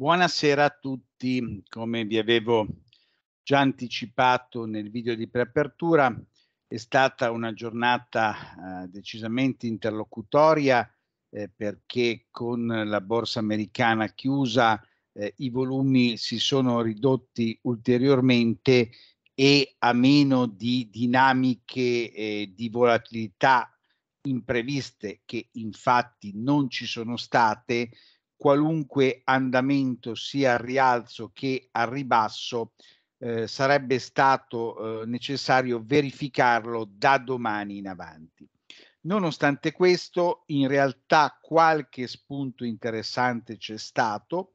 Buonasera a tutti, come vi avevo già anticipato nel video di preapertura, è stata una giornata eh, decisamente interlocutoria eh, perché con la borsa americana chiusa eh, i volumi si sono ridotti ulteriormente e a meno di dinamiche eh, di volatilità impreviste che infatti non ci sono state, qualunque andamento sia al rialzo che al ribasso eh, sarebbe stato eh, necessario verificarlo da domani in avanti. Nonostante questo, in realtà qualche spunto interessante c'è stato.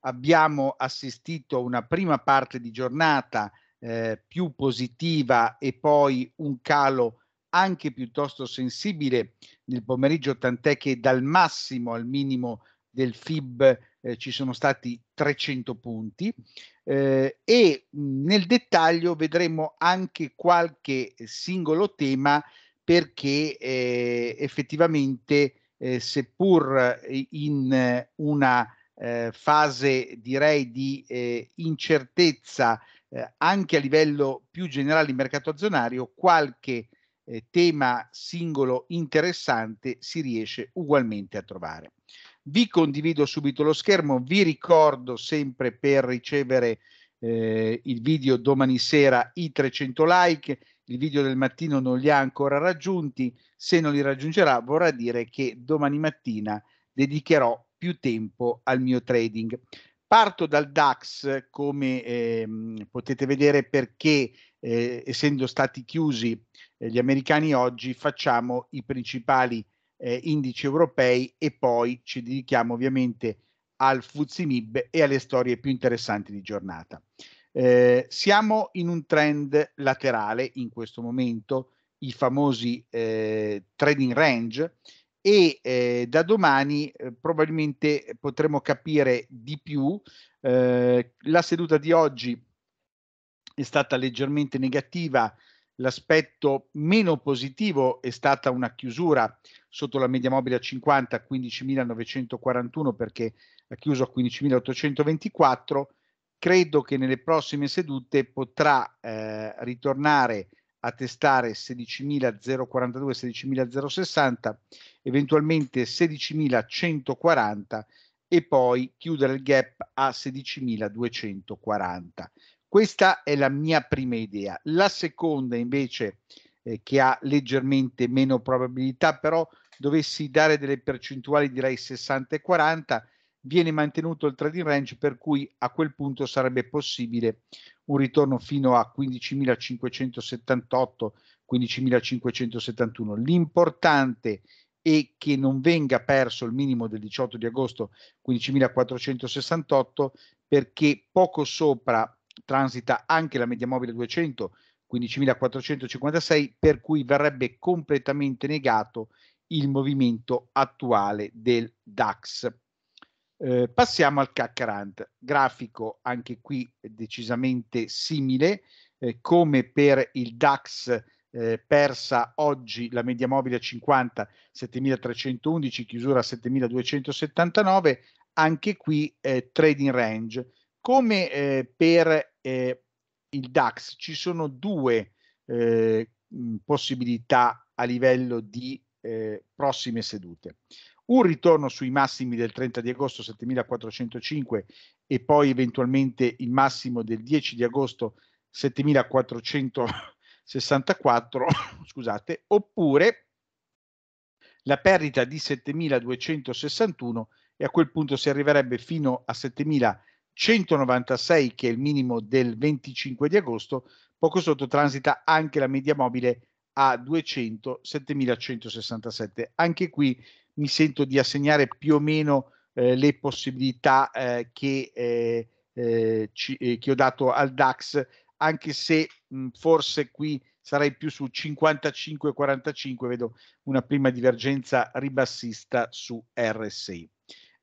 Abbiamo assistito a una prima parte di giornata eh, più positiva e poi un calo anche piuttosto sensibile nel pomeriggio, tant'è che dal massimo al minimo del FIB eh, ci sono stati 300 punti eh, e nel dettaglio vedremo anche qualche singolo tema perché eh, effettivamente eh, seppur in una eh, fase direi di eh, incertezza anche a livello più generale di mercato azionario qualche tema singolo interessante si riesce ugualmente a trovare. Vi condivido subito lo schermo, vi ricordo sempre per ricevere eh, il video domani sera i 300 like, il video del mattino non li ha ancora raggiunti, se non li raggiungerà vorrà dire che domani mattina dedicherò più tempo al mio trading. Parto dal DAX, come ehm, potete vedere, perché eh, essendo stati chiusi eh, gli americani oggi, facciamo i principali eh, indici europei e poi ci dedichiamo ovviamente al Fuzimib e alle storie più interessanti di giornata. Eh, siamo in un trend laterale in questo momento, i famosi eh, trading range e eh, da domani eh, probabilmente potremo capire di più. Eh, la seduta di oggi è stata leggermente negativa L'aspetto meno positivo è stata una chiusura sotto la media mobile a 50 15.941 perché ha chiuso a 15.824. Credo che nelle prossime sedute potrà eh, ritornare a testare 16.042, 16.060, eventualmente 16.140 e poi chiudere il gap a 16.240. Questa è la mia prima idea. La seconda invece, eh, che ha leggermente meno probabilità, però dovessi dare delle percentuali direi 60 e 40, viene mantenuto il trading range per cui a quel punto sarebbe possibile un ritorno fino a 15.578, 15.571. L'importante è che non venga perso il minimo del 18 di agosto 15.468 perché poco sopra transita anche la media mobile 200, 15.456, per cui verrebbe completamente negato il movimento attuale del DAX. Eh, passiamo al CAC 40, grafico anche qui decisamente simile, eh, come per il DAX eh, persa oggi la media mobile a 50, 7.311, chiusura 7.279, anche qui eh, trading range come eh, per eh, il DAX ci sono due eh, possibilità a livello di eh, prossime sedute. Un ritorno sui massimi del 30 di agosto 7405 e poi eventualmente il massimo del 10 di agosto 7464, scusate, oppure la perdita di 7261 e a quel punto si arriverebbe fino a 7000 196, che è il minimo del 25 di agosto, poco sotto transita anche la media mobile a 200, 7167. Anche qui mi sento di assegnare più o meno eh, le possibilità eh, che, eh, eh ci, eh, che, ho dato al DAX, anche se mh, forse qui sarei più su 55-45, vedo una prima divergenza ribassista su RSI.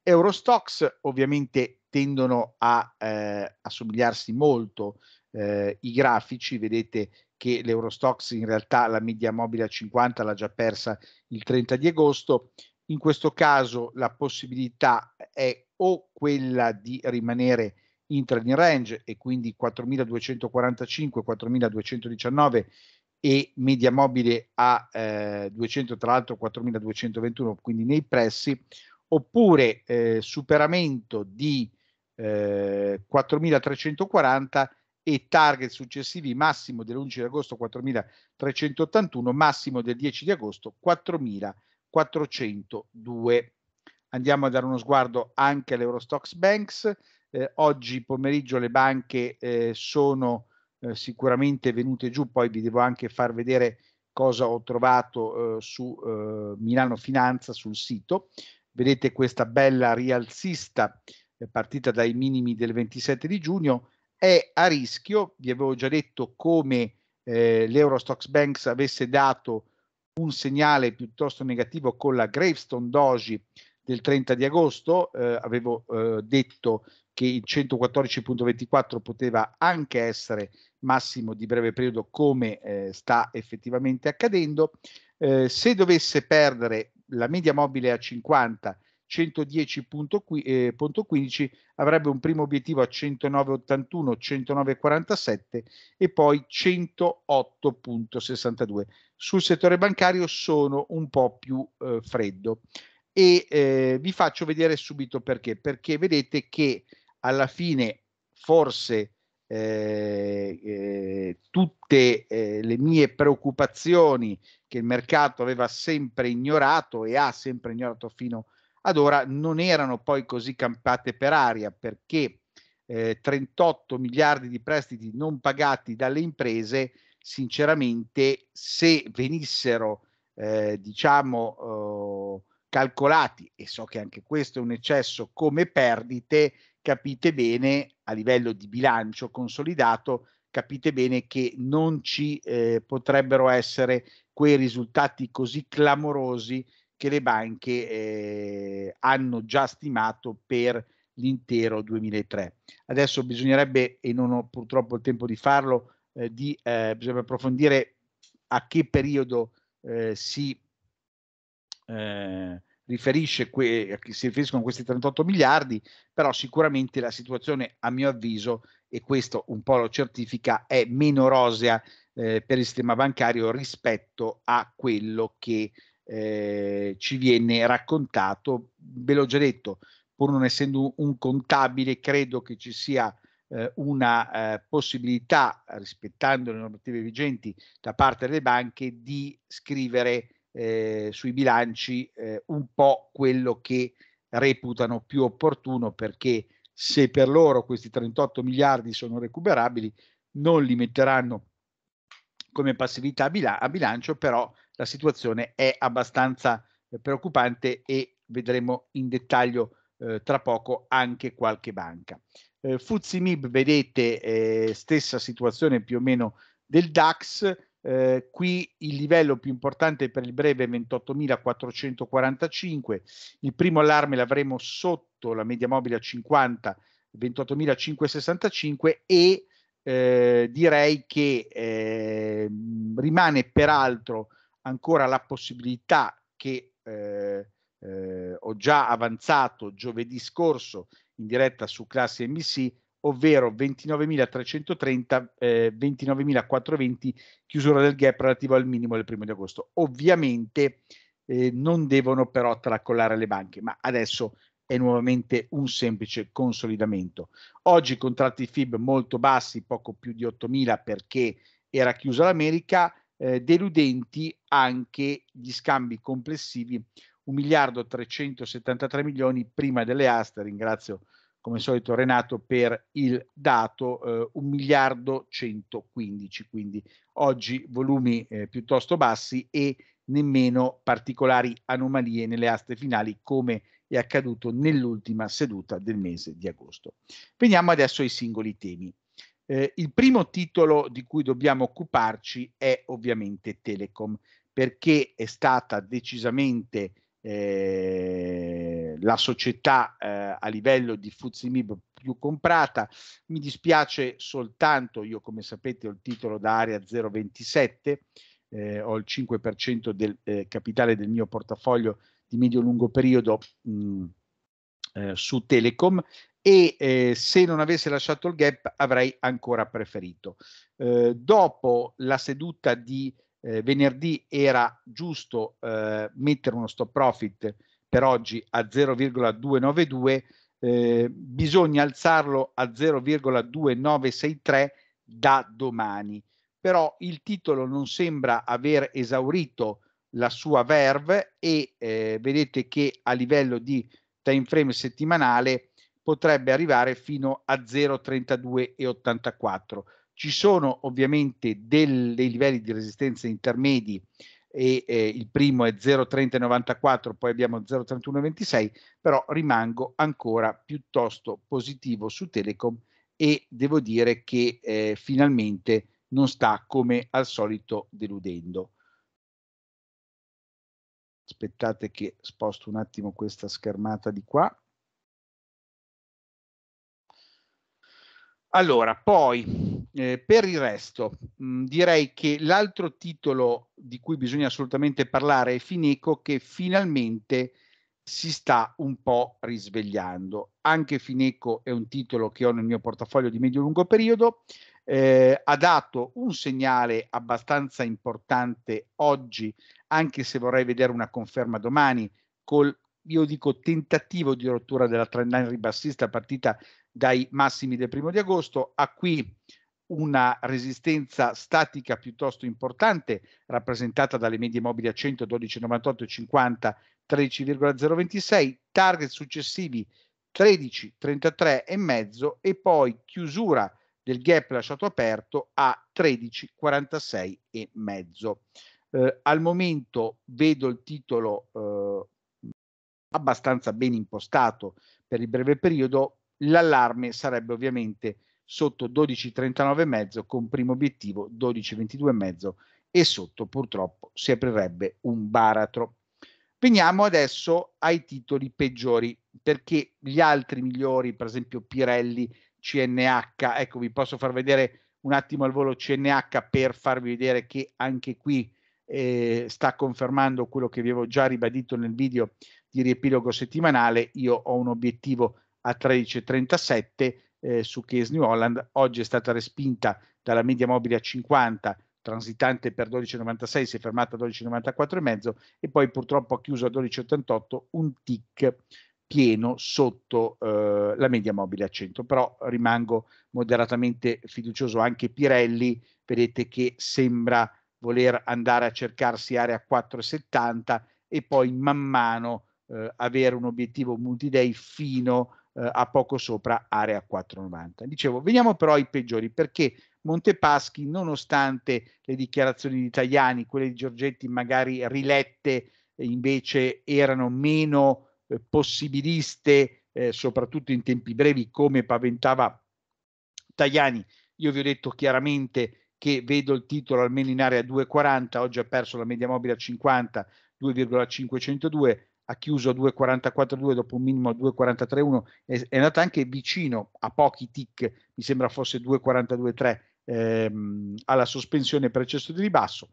Eurostox ovviamente tendono a eh, assomigliarsi molto eh, i grafici, vedete che l'Eurostox in realtà la media mobile a 50 l'ha già persa il 30 di agosto, in questo caso la possibilità è o quella di rimanere in trading range e quindi 4245, 4219 e media mobile a eh, 200 tra l'altro 4221 quindi nei pressi oppure eh, superamento di 4.340 eh, e target successivi massimo dell'11 di agosto 4.381, massimo del 10 di agosto 4.402. Andiamo a dare uno sguardo anche all'Eurostox Banks. Eh, oggi pomeriggio le banche eh, sono eh, sicuramente venute giù, poi vi devo anche far vedere cosa ho trovato eh, su eh, Milano Finanza sul sito. Vedete questa bella rialzista partita dai minimi del 27 di giugno, è a rischio, vi avevo già detto come eh, l'Eurostox Banks avesse dato un segnale piuttosto negativo con la Gravestone Doji del 30 di agosto, eh, avevo eh, detto che il 114.24 poteva anche essere massimo di breve periodo come eh, sta effettivamente accadendo. Eh, se dovesse perdere la media mobile a 50 110.15 eh, avrebbe un primo obiettivo a 109.81, 109.47 e poi 108.62. Sul settore bancario sono un po' più eh, freddo e eh, vi faccio vedere subito perché, perché vedete che alla fine forse eh, eh, tutte eh, le mie preoccupazioni che il mercato aveva sempre ignorato e ha sempre ignorato fino a ad ora non erano poi così campate per aria perché eh, 38 miliardi di prestiti non pagati dalle imprese, sinceramente, se venissero eh, diciamo eh, calcolati, e so che anche questo è un eccesso, come perdite, capite bene a livello di bilancio consolidato, capite bene che non ci eh, potrebbero essere quei risultati così clamorosi che le banche eh, hanno già stimato per l'intero 2003. Adesso bisognerebbe, e non ho purtroppo il tempo di farlo, eh, di, eh, bisogna approfondire a che periodo eh, si, eh, riferisce que- si riferiscono questi 38 miliardi, però sicuramente la situazione, a mio avviso, e questo un po' lo certifica, è meno rosea eh, per il sistema bancario rispetto a quello che eh, ci viene raccontato. Ve l'ho già detto, pur non essendo un contabile, credo che ci sia eh, una eh, possibilità, rispettando le normative vigenti da parte delle banche, di scrivere eh, sui bilanci eh, un po' quello che reputano più opportuno perché se per loro questi 38 miliardi sono recuperabili, non li metteranno come passività a, bilancio, però la situazione è abbastanza eh, preoccupante e vedremo in dettaglio eh, tra poco anche qualche banca. Eh, Fuzzi MIB, vedete, eh, stessa situazione più o meno del DAX, eh, qui il livello più importante per il breve è 28.445, il primo allarme l'avremo sotto la media mobile a 50, 28.565 e eh, direi che eh, rimane peraltro ancora la possibilità che eh, eh, ho già avanzato giovedì scorso in diretta su Classe NBC, ovvero 29.330, eh, 29.420 chiusura del gap relativo al minimo del primo di agosto. Ovviamente eh, non devono però tracollare le banche, ma adesso è nuovamente un semplice consolidamento. Oggi contratti FIB molto bassi, poco più di 8.000 perché era chiusa l'America, eh, deludenti anche gli scambi complessivi, 1 miliardo 373 milioni prima delle aste, ringrazio come solito Renato per il dato, eh, 1 miliardo 115, quindi oggi volumi eh, piuttosto bassi e nemmeno particolari anomalie nelle aste finali come è accaduto nell'ultima seduta del mese di agosto. Veniamo adesso ai singoli temi. Eh, il primo titolo di cui dobbiamo occuparci è ovviamente Telecom, perché è stata decisamente eh, la società eh, a livello di Fuzimib più comprata. Mi dispiace soltanto, io come sapete ho il titolo da area 027, eh, ho il 5% del eh, capitale del mio portafoglio di medio-lungo periodo mh, mm, eh, su Telecom e eh, se non avesse lasciato il gap avrei ancora preferito. Eh, dopo la seduta di eh, venerdì era giusto eh, mettere uno stop profit per oggi a 0,292, eh, bisogna alzarlo a 0,2963 da domani. Però il titolo non sembra aver esaurito la sua verve e eh, vedete che a livello di time frame settimanale potrebbe arrivare fino a 0,32,84. Ci sono ovviamente del, dei livelli di resistenza intermedi e eh, il primo è 0,3094, poi abbiamo 0,3126, però rimango ancora piuttosto positivo su Telecom e devo dire che eh, finalmente non sta come al solito deludendo. Aspettate che sposto un attimo questa schermata di qua. Allora, poi eh, per il resto mh, mm, direi che l'altro titolo di cui bisogna assolutamente parlare è Fineco che finalmente si sta un po' risvegliando. Anche Fineco è un titolo che ho nel mio portafoglio di medio-lungo periodo, eh, ha dato un segnale abbastanza importante oggi, anche se vorrei vedere una conferma domani, col io dico tentativo di rottura della trend line ribassista partita dai massimi del primo di agosto a qui una resistenza statica piuttosto importante rappresentata dalle medie mobili a 100, 12,98 e 50, 13,026, target successivi 13, 33 e mezzo e poi chiusura del gap lasciato aperto a 13, 46 e mezzo. Eh, al momento vedo il titolo eh, abbastanza ben impostato per il breve periodo, l'allarme sarebbe ovviamente sotto 12,39,5 con primo obiettivo 12,22,5 e sotto purtroppo si aprirebbe un baratro. Veniamo adesso ai titoli peggiori, perché gli altri migliori, per esempio Pirelli, CNH, ecco vi posso far vedere un attimo al volo CNH per farvi vedere che anche qui eh, sta confermando quello che vi avevo già ribadito nel video di riepilogo settimanale, io ho un obiettivo a 13,37 eh, su Case New Holland, oggi è stata respinta dalla media mobile a 50, transitante per 12,96, si è fermata a 12,94,5 e poi purtroppo ha chiuso a 12,88 un tick pieno sotto eh, la media mobile a 100, però rimango moderatamente fiducioso anche Pirelli, vedete che sembra voler andare a cercarsi area 4,70 e poi man mano eh, avere un obiettivo multiday fino a eh, a poco sopra area 4,90. Dicevo, veniamo però ai peggiori perché Montepaschi, nonostante le dichiarazioni di Tajani, quelle di Giorgetti magari rilette eh, invece erano meno eh, possibiliste, eh, soprattutto in tempi brevi, come paventava Tajani. Io vi ho detto chiaramente che vedo il titolo almeno in area 2,40, oggi ha perso la media mobile a 50, 2,502, ha chiuso a 2,44,2 dopo un minimo a 2,43,1, è, è andata anche vicino a pochi tick, mi sembra fosse 2,42,3 ehm, alla sospensione per eccesso di ribasso.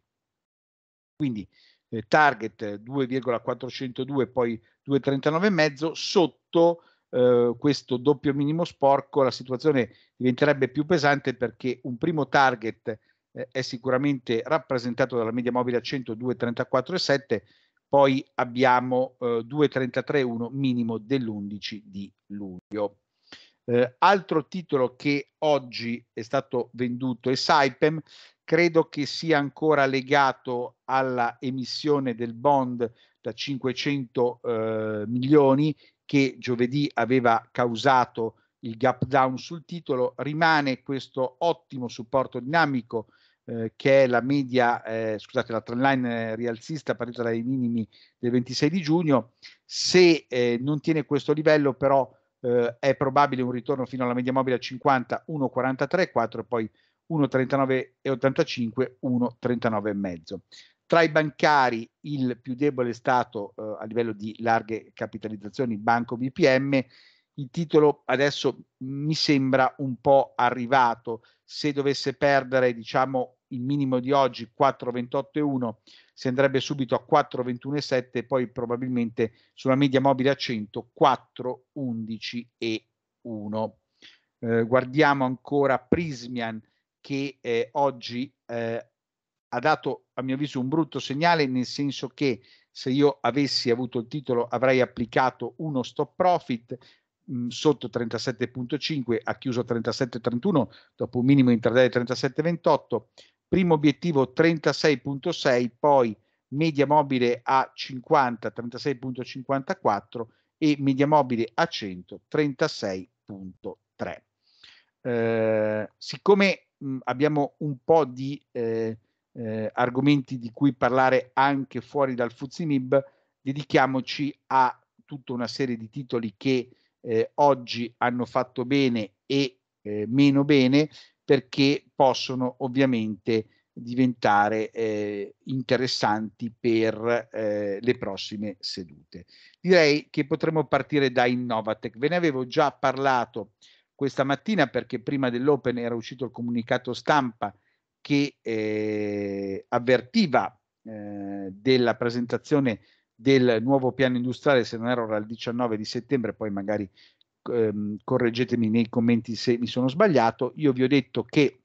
Quindi eh, target 2,402, poi 2,39,5 sotto Uh, questo doppio minimo sporco la situazione diventerebbe più pesante perché un primo target eh, è sicuramente rappresentato dalla media mobile a 100, 2,34,7 poi abbiamo eh, 2.33.1 minimo dell'11 di luglio. Eh, altro titolo che oggi è stato venduto è Saipem, credo che sia ancora legato alla emissione del bond da 500 eh, milioni che giovedì aveva causato il gap down sul titolo, rimane questo ottimo supporto dinamico eh, che è la media, eh, scusate, la trendline rialzista partita dai minimi del 26 di giugno. Se eh, non tiene questo livello, però eh, è probabile un ritorno fino alla media mobile a 50, 1,43,4 e poi 1,39,85, 1,39,5. Tra i bancari il più debole è stato eh, a livello di larghe capitalizzazioni Banco BPM il titolo adesso mi sembra un po' arrivato. Se dovesse perdere, diciamo, il minimo di oggi 4,28 e 1 si andrebbe subito a 4,21 e 7 poi probabilmente sulla media mobile a 100 4,11 4,11,1. Eh, guardiamo ancora Prismian che eh, oggi eh, ha dato a mio avviso un brutto segnale nel senso che se io avessi avuto il titolo avrei applicato uno stop profit sotto 37.5 ha chiuso 37.31 dopo un minimo intraday 37.28, primo obiettivo 36.6, poi media mobile a 50 36.54 e media mobile a 100 36.3. Eh, siccome mh, abbiamo un po' di eh, eh, argomenti di cui parlare anche fuori dal Fuzimib, dedichiamoci a tutta una serie di titoli che eh, oggi hanno fatto bene e eh, meno bene perché possono ovviamente diventare eh, interessanti per eh, le prossime sedute. Direi che potremmo partire da Innovatech. Ve ne avevo già parlato questa mattina perché prima dell'Open era uscito il comunicato stampa che eh, avvertiva eh, della presentazione del nuovo piano industriale, se non erro, era il 19 di settembre, poi magari ehm, correggetemi nei commenti se mi sono sbagliato. Io vi ho detto che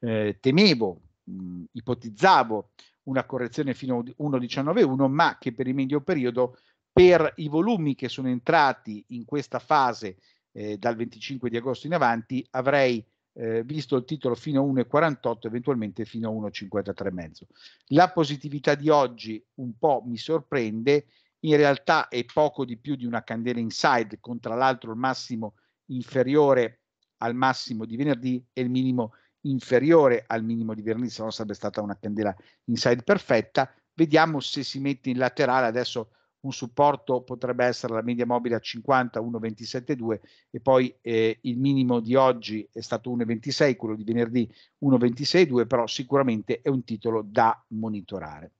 eh, temevo, mh, ipotizzavo una correzione fino a 1,19,1, ma che per il medio periodo, per i volumi che sono entrati in questa fase eh, dal 25 di agosto in avanti, avrei eh, visto il titolo fino a 1,48, eventualmente fino a 1,53,5. La positività di oggi un po' mi sorprende, in realtà è poco di più di una candela inside, con tra l'altro il massimo inferiore al massimo di venerdì e il minimo inferiore al minimo di venerdì, se no sarebbe stata una candela inside perfetta. Vediamo se si mette in laterale adesso un supporto potrebbe essere la media mobile a 50, 1,27,2 e poi eh, il minimo di oggi è stato 1,26, quello di venerdì 1,26,2, però sicuramente è un titolo da monitorare.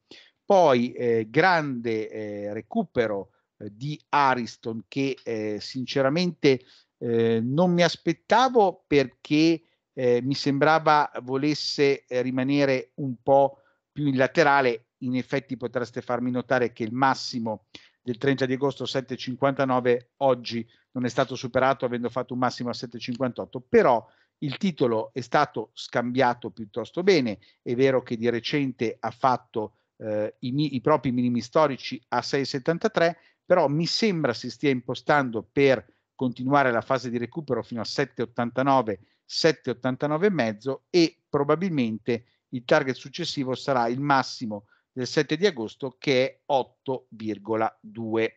Poi eh, grande eh, recupero eh, di Ariston che eh, sinceramente eh, non mi aspettavo perché mi sembrava volesse rimanere un po' più in laterale in effetti potreste farmi notare che il massimo del 30 di agosto 7,59 oggi non è stato superato avendo fatto un massimo a 7,58, però il titolo è stato scambiato piuttosto bene, è vero che di recente ha fatto eh, i, i propri minimi storici a 6,73, però mi sembra si stia impostando per continuare la fase di recupero fino a 7,89, 7,89 e mezzo e probabilmente il target successivo sarà il massimo del 7 di agosto che è 8,2.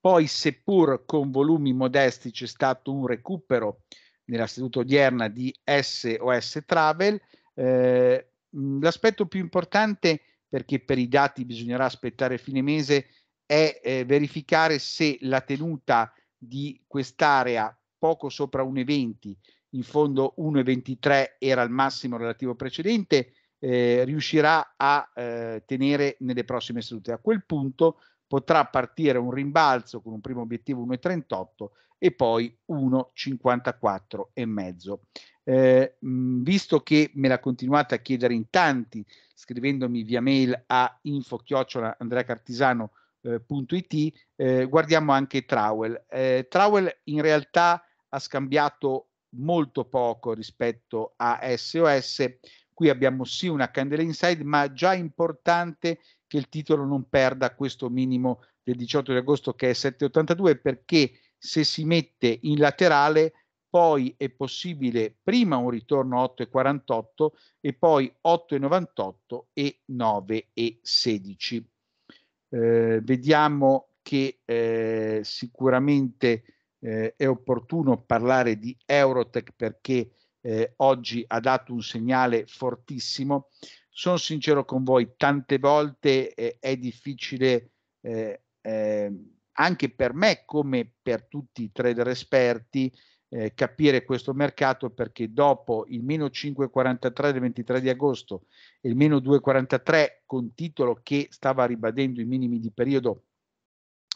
Poi, seppur con volumi modesti, c'è stato un recupero nella seduta odierna di SOS Travel. Eh, l'aspetto più importante, perché per i dati bisognerà aspettare fine mese, è eh, verificare se la tenuta di quest'area poco sopra 1,20, in fondo 1,23 era il massimo relativo precedente, eh, riuscirà a eh, tenere nelle prossime sedute. A quel punto potrà partire un rimbalzo con un primo obiettivo 1,38 e poi 1,54 1,54,5. Eh, mm, visto che me l'ha continuata a chiedere in tanti, scrivendomi via mail a info-andreacartisano.it, eh, eh, guardiamo anche Trawell. Eh, Trawell in realtà ha scambiato molto poco rispetto a SOS qui abbiamo sì una candela inside, ma già importante che il titolo non perda questo minimo del 18 di agosto che è 7,82 perché se si mette in laterale poi è possibile prima un ritorno 8,48 e poi 8,98 e 9,16. Eh, vediamo che eh, sicuramente eh, è opportuno parlare di Eurotech perché eh, oggi ha dato un segnale fortissimo. Sono sincero con voi, tante volte eh, è difficile eh, ehm, anche per me, come per tutti i trader esperti, eh, capire questo mercato perché dopo il meno 5,43 del 23 di agosto e il meno 2,43 con titolo che stava ribadendo i minimi di periodo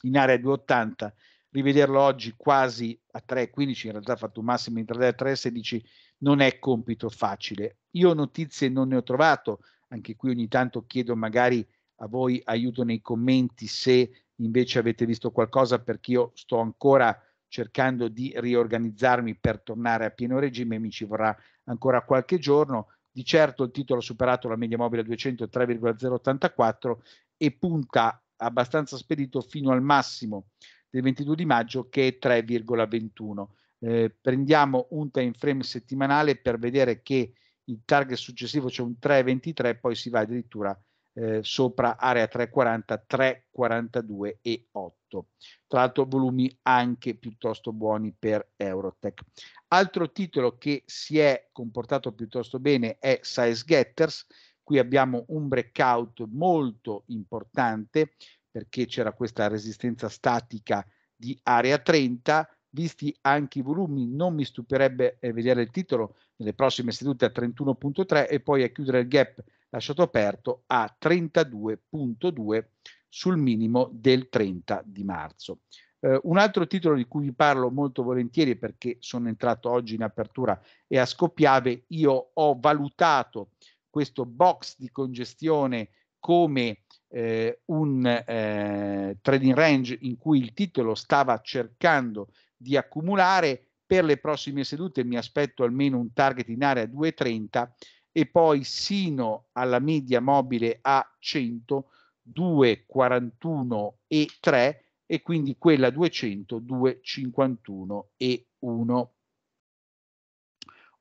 in area 280 rivederlo oggi quasi a 3,15, in realtà ha fatto un massimo intraday 3,16, non è compito facile. Io notizie non ne ho trovato, anche qui ogni tanto chiedo magari a voi aiuto nei commenti se invece avete visto qualcosa perché io sto ancora cercando di riorganizzarmi per tornare a pieno regime, mi ci vorrà ancora qualche giorno. Di certo il titolo ha superato la media mobile 200 3,084 e punta abbastanza spedito fino al massimo del 22 di maggio che è 3,21. Eh, prendiamo un time frame settimanale per vedere che il target successivo c'è cioè un 3,23, poi si va addirittura eh, sopra area 340, 342 e 8. Tra l'altro volumi anche piuttosto buoni per Eurotech. Altro titolo che si è comportato piuttosto bene è Size Getters. Qui abbiamo un breakout molto importante perché c'era questa resistenza statica di Area 30, visti anche i volumi, non mi stupirebbe eh, vedere il titolo nelle prossime sedute a 31.3 e poi a chiudere il gap lasciato aperto a 32.2 sul minimo del 30 di marzo. Eh, un altro titolo di cui vi parlo molto volentieri perché sono entrato oggi in apertura e a scoppiave, io ho valutato questo box di congestione come eh, un eh, trading range in cui il titolo stava cercando di accumulare. Per le prossime sedute mi aspetto almeno un target in area 2,30 e poi sino alla media mobile a 100, 2,41 e 3 e quindi quella 200, 251 e 1.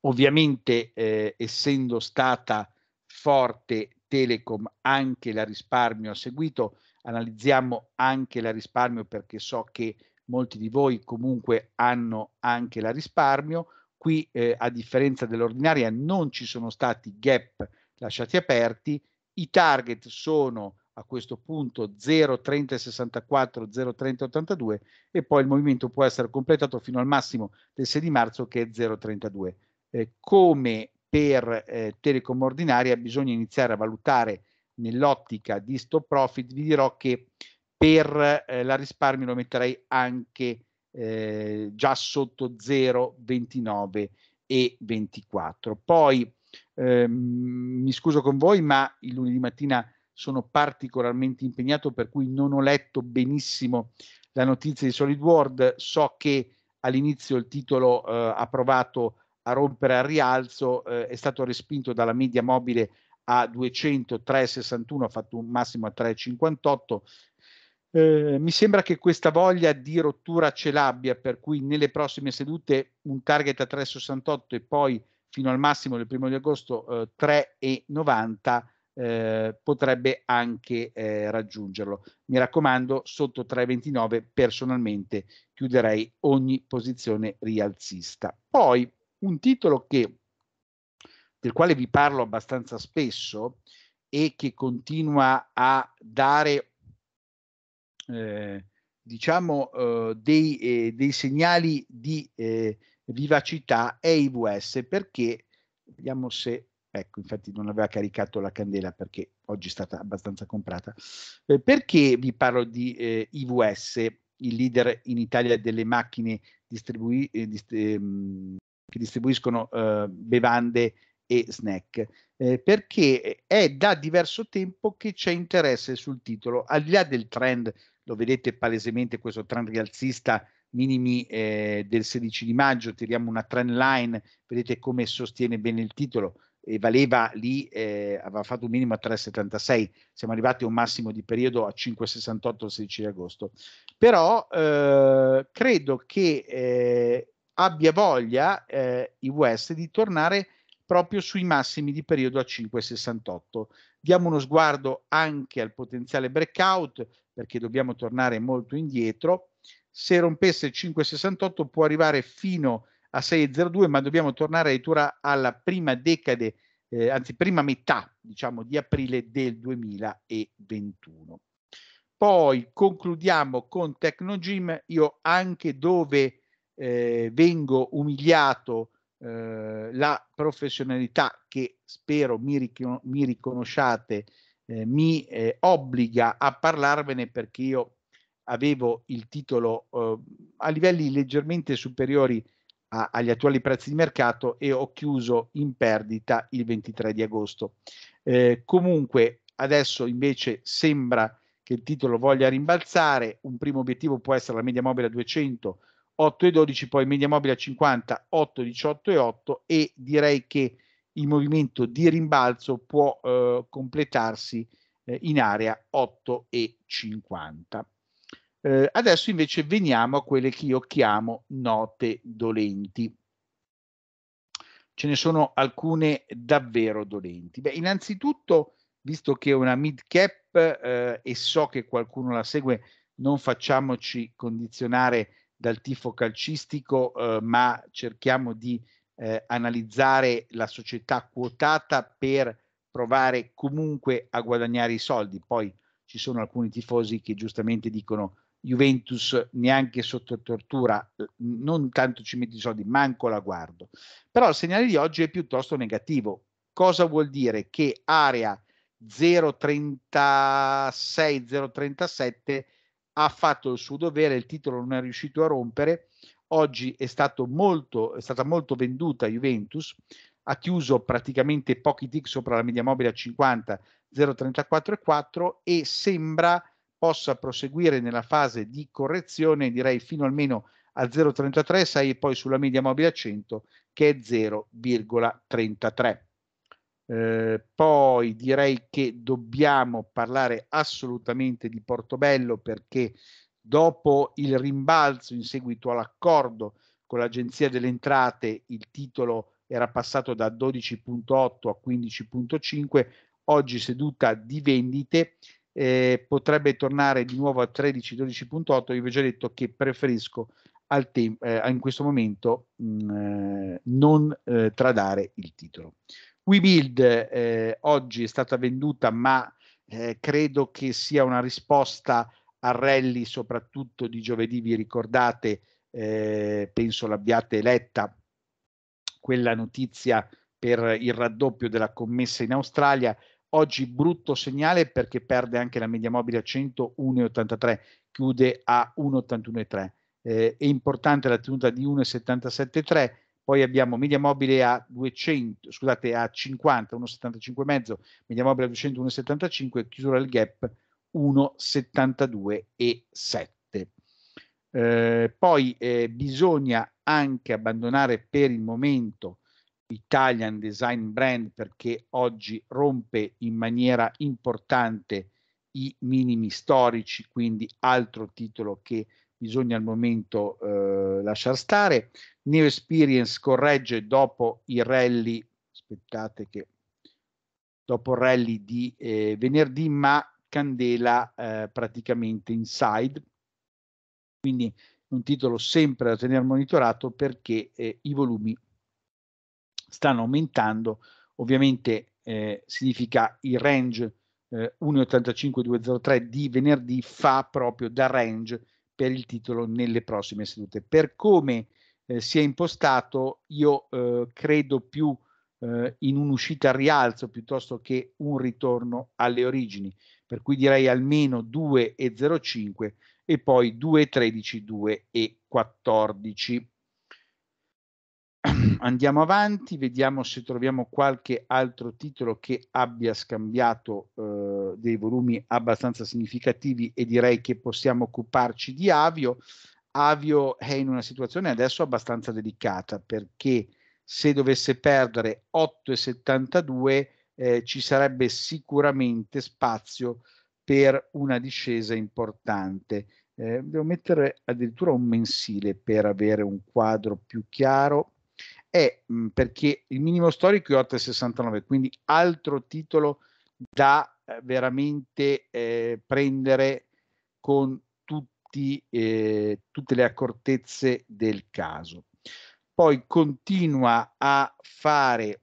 Ovviamente eh, essendo stata forte Telecom anche la risparmio ha seguito, analizziamo anche la risparmio perché so che molti di voi comunque hanno anche la risparmio. Qui eh, a differenza dell'ordinaria non ci sono stati gap lasciati aperti, i target sono a questo punto 0, 30 64, 0, 82 e poi il movimento può essere completato fino al massimo del 6 di marzo che è 0,32. Eh, come per eh, Telecom ordinaria bisogna iniziare a valutare nell'ottica di stop profit. Vi dirò che per eh, la risparmio lo metterei anche eh, già sotto 0,29 e 24. Poi ehm, mi scuso con voi, ma il lunedì mattina sono particolarmente impegnato, per cui non ho letto benissimo la notizia di SolidWord. So che all'inizio il titolo eh, approvato a rompere al rialzo, eh, è stato respinto dalla media mobile a 203,61, ha fatto un massimo a 3,58. Eh, mi sembra che questa voglia di rottura ce l'abbia, per cui nelle prossime sedute un target a 3,68 e poi fino al massimo del primo di agosto eh, 3,90 eh, potrebbe anche eh, raggiungerlo. Mi raccomando, sotto 3,29 personalmente chiuderei ogni posizione rialzista. Poi un titolo che, del quale vi parlo abbastanza spesso e che continua a dare, eh, diciamo, eh, dei, eh, dei, segnali di eh, vivacità è IVS perché, vediamo se, ecco, infatti non aveva caricato la candela perché oggi è stata abbastanza comprata, eh, perché vi parlo di eh, IVS, il leader in Italia delle macchine distribui- dist- ehm, che distribuiscono eh, bevande e snack, eh, perché è da diverso tempo che c'è interesse sul titolo, al di là del trend, lo vedete palesemente questo trend rialzista minimi eh, del 16 di maggio, tiriamo una trend line, vedete come sostiene bene il titolo, e valeva lì, eh, aveva fatto un minimo a 3,76, siamo arrivati a un massimo di periodo a 5,68 il 16 di agosto. Però eh, credo che eh, abbia voglia eh, i West di tornare proprio sui massimi di periodo a 5,68. Diamo uno sguardo anche al potenziale breakout perché dobbiamo tornare molto indietro. Se rompesse il 5,68 può arrivare fino a 6,02, ma dobbiamo tornare addirittura alla prima decade, eh, anzi prima metà, diciamo, di aprile del 2021. Poi concludiamo con Tecnogym, io anche dove eh, vengo umiliato eh, la professionalità che spero mi, ric- mi riconosciate eh, mi eh, obbliga a parlarvene perché io avevo il titolo eh, a livelli leggermente superiori a- agli attuali prezzi di mercato e ho chiuso in perdita il 23 di agosto. Eh, comunque adesso invece sembra che il titolo voglia rimbalzare, un primo obiettivo può essere la media mobile a 200, 8 e 12, poi media mobile a 50, 8, 18 e 8 e direi che il movimento di rimbalzo può eh, completarsi eh, in area 8 e 50. Eh, adesso invece veniamo a quelle che io chiamo note dolenti. Ce ne sono alcune davvero dolenti. Beh, innanzitutto, visto che è una mid cap eh, e so che qualcuno la segue, non facciamoci condizionare dal tifo calcistico, eh, ma cerchiamo di eh, analizzare la società quotata per provare comunque a guadagnare i soldi. Poi ci sono alcuni tifosi che giustamente dicono Juventus neanche sotto tortura, eh, non tanto ci metti i soldi, manco la guardo. Però il segnale di oggi è piuttosto negativo. Cosa vuol dire? Che area 036-037 ha fatto il suo dovere, il titolo non è riuscito a rompere, oggi è, molto, è stata molto venduta Juventus, ha chiuso praticamente pochi tick sopra la media mobile a 50, 0,34,4 e sembra possa proseguire nella fase di correzione, direi fino almeno a 0,33,6 e poi sulla media mobile a 100 che è 0,33. Eh, poi direi che dobbiamo parlare assolutamente di Portobello perché dopo il rimbalzo in seguito all'accordo con l'Agenzia delle Entrate il titolo era passato da 12.8 a 15.5, oggi seduta di vendite eh, potrebbe tornare di nuovo a 13-12.8, io vi ho già detto che preferisco al tem- eh, in questo momento mh, mm, eh, non eh, tradare il titolo. WeBuild eh, oggi è stata venduta, ma eh, credo che sia una risposta a rally, soprattutto di giovedì, vi ricordate, eh, penso l'abbiate letta, quella notizia per il raddoppio della commessa in Australia. Oggi brutto segnale perché perde anche la media mobile a 101,83, chiude a 1,81,3. Eh, è importante la tenuta di 1,77,3 poi abbiamo media mobile a, 200, scusate, a 50, 1,75,5, media mobile a 200, 1,75, chiusura del gap 1,72,7. Eh, poi eh, bisogna anche abbandonare per il momento Italian Design Brand perché oggi rompe in maniera importante i minimi storici, quindi altro titolo che bisogna al momento eh, lasciar stare. New Experience corregge dopo i rally, aspettate che dopo il rally di eh, venerdì, ma Candela eh, praticamente inside. Quindi un titolo sempre da tenere monitorato perché eh, i volumi stanno aumentando. Ovviamente eh, significa il range 1,85203 eh, di venerdì fa proprio da range per il titolo nelle prossime sedute. Per come eh, si è impostato, io eh, credo più eh, in un'uscita al rialzo piuttosto che un ritorno alle origini, per cui direi almeno 2,05 e poi 2,13, 2,14. andiamo avanti, vediamo se troviamo qualche altro titolo che abbia scambiato eh, dei volumi abbastanza significativi e direi che possiamo occuparci di Avio. Avio è in una situazione adesso abbastanza delicata perché se dovesse perdere 8,72 eh, ci sarebbe sicuramente spazio per una discesa importante. Eh, devo mettere addirittura un mensile per avere un quadro più chiaro è mh, perché il minimo storico è 8,69, quindi altro titolo da eh, veramente eh, prendere con tutti, eh, tutte le accortezze del caso. Poi continua a fare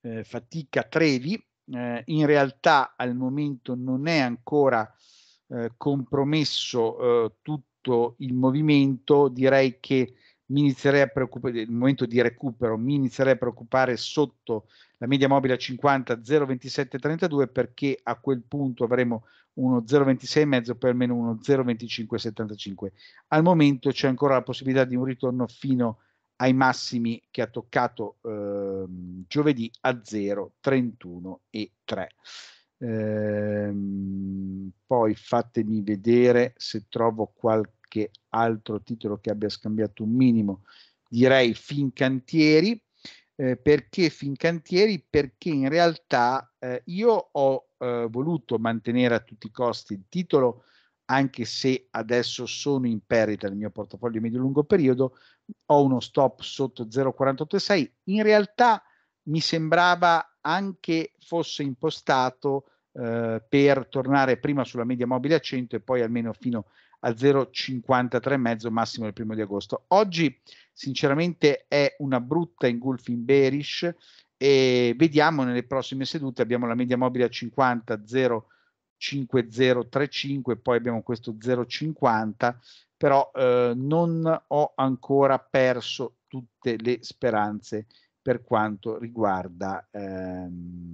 eh, fatica Trevi, eh, in realtà al momento non è ancora eh, compromesso tutto il movimento, direi che mi inizierei a preoccupare, il momento di recupero, mi inizierei a preoccupare sotto la media mobile a 50 0,2732 perché a quel punto avremo uno 0,26,5 per almeno uno 0,2575. Al momento c'è ancora la possibilità di un ritorno fino ai massimi che ha toccato eh, giovedì a 0,31 0,31,3. Ehm, poi fatemi vedere se trovo qualche qualche altro titolo che abbia scambiato un minimo, direi Fincantieri. Eh, perché Fincantieri? Perché in realtà eh, io ho eh, voluto mantenere a tutti i costi il titolo, anche se adesso sono in perita nel mio portafoglio medio-lungo periodo, ho uno stop sotto 0,486. In realtà mi sembrava anche fosse impostato eh, per tornare prima sulla media mobile a 100 e poi almeno fino a mezzo massimo del primo di agosto. Oggi sinceramente è una brutta engulfing bearish e vediamo nelle prossime sedute, abbiamo la media mobile a 50, 0,5035, poi abbiamo questo 0,50, però eh, non ho ancora perso tutte le speranze per quanto riguarda ehm,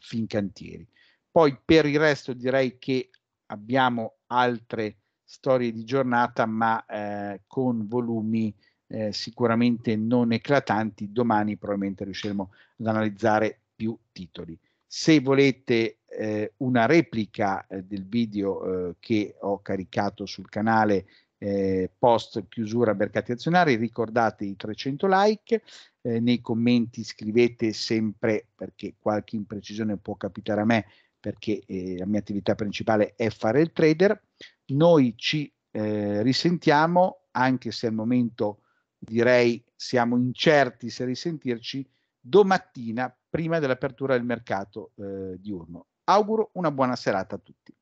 Fincantieri. Poi per il resto direi che abbiamo altre storie di giornata, ma eh, con volumi eh, sicuramente non eclatanti. Domani probabilmente riusciremo ad analizzare più titoli. Se volete eh, una replica eh, del video eh, che ho caricato sul canale eh, post chiusura mercati azionari, ricordate i 300 like. nei commenti scrivete sempre perché qualche imprecisione può capitare a me perché la mia attività principale è fare il trader noi ci eh, risentiamo, anche se al momento direi siamo incerti se risentirci, domattina prima dell'apertura del mercato eh, diurno. Auguro una buona serata a tutti.